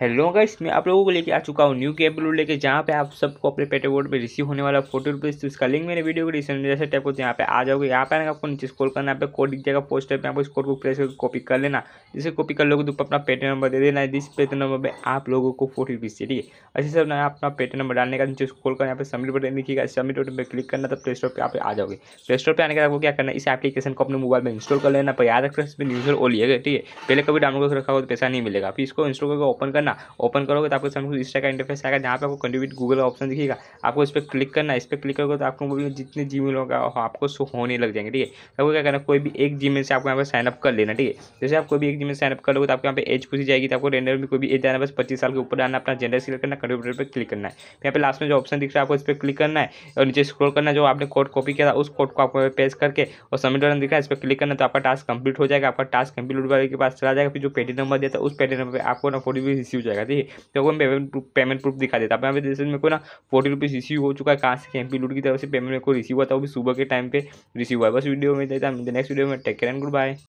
hello guys मैं आप लोगों को लेके आ चुका हूँ न्यू कैप ब्लू लेके जहाँ पे आप सबको अपने पेटे बोर्ड पे रिसीव होने वाला फोटो रुपीज़ तो इसका लिंक मेरे वीडियो को डिस्क्रिप्शन जैसे टाइप होते हैं यहाँ पे आ जाओगे यहाँ पे आने आपको नीचे स्कोर करना पे कोड दिख जाएगा पोस्ट टाइप यहाँ इस स्कोर को प्रेस करके कॉपी कर लेना जिसे कॉपी कर लोगे तो अपना पेटे नंबर दे देना है इस पेटे नंबर पर आप लोगों को फोटो रुपीज़ चाहिए ठीक है ऐसे सब अपना अपना पेटे नंबर डालने का नीचे स्कोर करना पे सबमिट बटन दिखेगा सबमिट बटन पर क्लिक करना तो प्ले स्टोर पर आप आ जाओगे प्ले स्टोर पर आने के आपको क्या करना इस एप्लीकेशन को अपने मोबाइल में इंस्टॉल कर लेना पर याद रखना इसमें यूजर ओ ठीक है पहले कभी डाउनलोड रखा हो तो पैसा नहीं मिलेगा फिर इसको इंस्टॉल करके ओपन कर करना ओपन करोगे तो आपके सामने इस तरह का इंटरफेस आएगा जहाँ पे आपको कंट्रीब्यूट गूगल का ऑप्शन दिखेगा आपको इस पर क्लिक करना इस पर क्लिक करोगे तो आपको जितने जी मेल होगा आपको शो होने लग जाएंगे ठीक है आपको क्या करना कोई भी एक जी से आपको यहाँ पर साइनअप कर लेना ठीक है जैसे आप कोई भी एक जी मेल साइनअप कर लोगे तो आपके यहाँ पे एज पूछी जाएगी तो आपको रेंडर में कोई भी एज आना बस पच्चीस साल के ऊपर आना अपना जेंडर सिलेक्ट करना कंट्रीब्यूटर पर क्लिक करना है तो यहाँ पे लास्ट में जो ऑप्शन दिख रहा है आपको इस पर क्लिक करना है और नीचे स्क्रोल करना जो आपने कोड कॉपी किया था उस कोड को आपको पेज करके और सबमिट बटन दिख रहा है इस पर क्लिक करना तो आपका टास्क कंप्लीट हो जाएगा आपका टास्क कंप्लीट वाले के पास चला जाएगा फिर जो पेटी नंबर दिया था उस पेटी नंबर पे आपको ना फोटो भी इश्यू हो जाएगा ठीक है तो पेमेंट प्रूफ पेमेंट प्रूफ दिखा देता है जैसे मेरे को ना फोर्टी रुपीज़ इश्यू हो चुका है कहाँ से एम पी लूट की तरफ से पेमेंट मेरे को रिसीव हुआ था वो भी सुबह के टाइम पे रिसीव हुआ है बस वीडियो में देता है नेक्स्ट वीडियो में take care and good bye